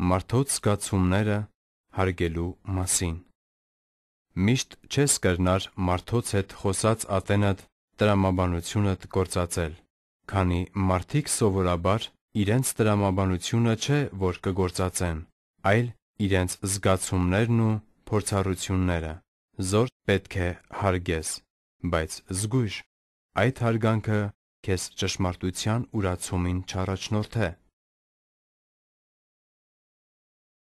Մարդոց զգացումները հարգելու մասին Միշտ չես կրնար մարդոց հետ խոսած ատենդ տրամաբանությունդ գործածել, քանի մարդիկ սովորաբար իրենց տրամաբանությունը չէ, որ կգործածեն, այլ իրենց զգացումներն ու փորձառությունները։ Զոր պետք է հարգես, բայց զգույշ, այդ հարգանքը քեզ ճշմարտության ուրացումին չառաջնորդե։